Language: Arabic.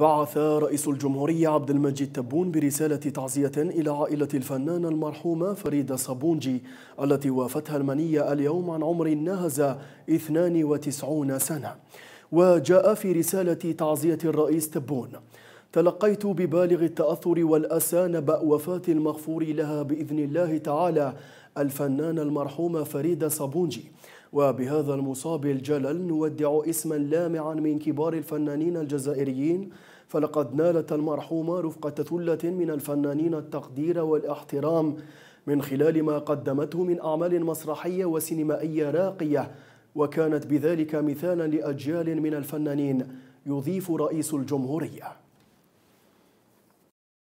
بعث رئيس الجمهورية عبد المجيد تبون برسالة تعزية إلى عائلة الفنانة المرحومة فريدة صابونجي التي وافتها المنية اليوم عن عمر ناهز 92 سنة وجاء في رسالة تعزية الرئيس تبون تلقيت ببالغ التأثر والأسى نبأ وفاة المغفور لها بإذن الله تعالى الفنانة المرحومة فريدة صابونجي وبهذا المصاب الجلل نودع اسما لامعا من كبار الفنانين الجزائريين فلقد نالت المرحومة رفقة ثلة من الفنانين التقدير والاحترام من خلال ما قدمته من أعمال مسرحية وسينمائية راقية وكانت بذلك مثالا لأجيال من الفنانين يضيف رئيس الجمهورية